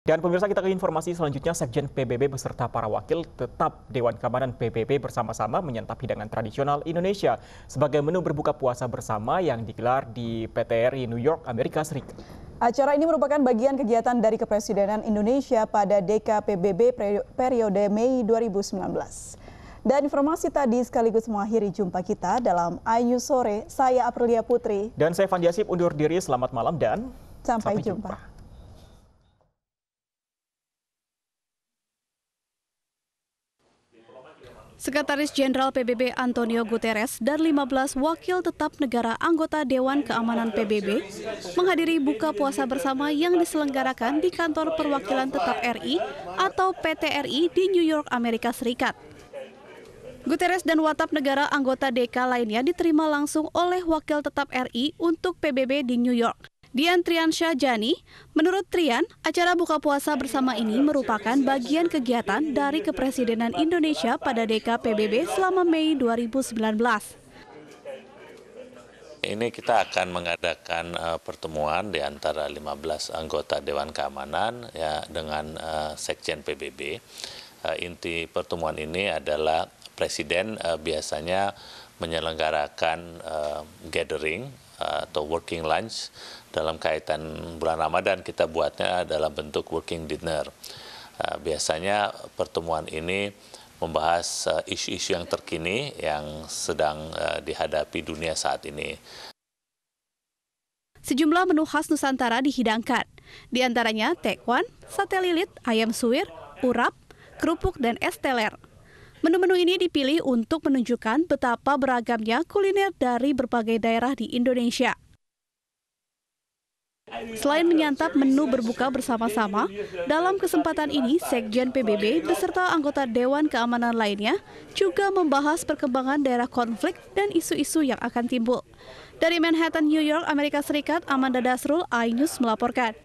Dan pemirsa kita ke informasi selanjutnya, Sekjen PBB beserta para wakil tetap Dewan Keamanan PBB bersama-sama menyantap hidangan tradisional Indonesia sebagai menu berbuka puasa bersama yang digelar di PTRI New York, Amerika Serikat. Acara ini merupakan bagian kegiatan dari Kepresidenan Indonesia pada DKPBB periode Mei 2019. Dan informasi tadi sekaligus mengakhiri jumpa kita dalam Ayu Sore. Saya Aprilia Putri. Dan saya Fandi Asip undur diri. Selamat malam dan sampai, sampai jumpa. jumpa. Sekretaris Jenderal PBB Antonio Guterres dan 15 wakil tetap negara anggota Dewan Keamanan PBB menghadiri buka puasa bersama yang diselenggarakan di kantor perwakilan tetap RI atau PTRI di New York, Amerika Serikat. Guterres dan watap negara anggota DK lainnya diterima langsung oleh wakil tetap RI untuk PBB di New York. Dian Trian Syahjani, menurut Trian, acara buka puasa bersama ini merupakan bagian kegiatan dari kepresidenan Indonesia pada DKPBB selama Mei 2019. Ini kita akan mengadakan uh, pertemuan di antara 15 anggota Dewan Keamanan ya dengan uh, Sekjen PBB. Uh, eh, inti pertemuan ini adalah presiden uh, biasanya menyelenggarakan uh, gathering uh, atau working lunch dalam kaitan bulan Ramadan kita buatnya dalam bentuk working dinner. Uh, biasanya pertemuan ini membahas isu-isu uh, yang terkini yang sedang uh, dihadapi dunia saat ini. Sejumlah menu khas Nusantara dihidangkan, di antaranya tekwan, sate lilit, ayam suwir, urap, kerupuk, dan es teler. Menu-menu ini dipilih untuk menunjukkan betapa beragamnya kuliner dari berbagai daerah di Indonesia. Selain menyantap menu berbuka bersama-sama, dalam kesempatan ini Sekjen PBB beserta anggota Dewan Keamanan lainnya juga membahas perkembangan daerah konflik dan isu-isu yang akan timbul. Dari Manhattan, New York, Amerika Serikat, Amanda Dasrul, iNews melaporkan.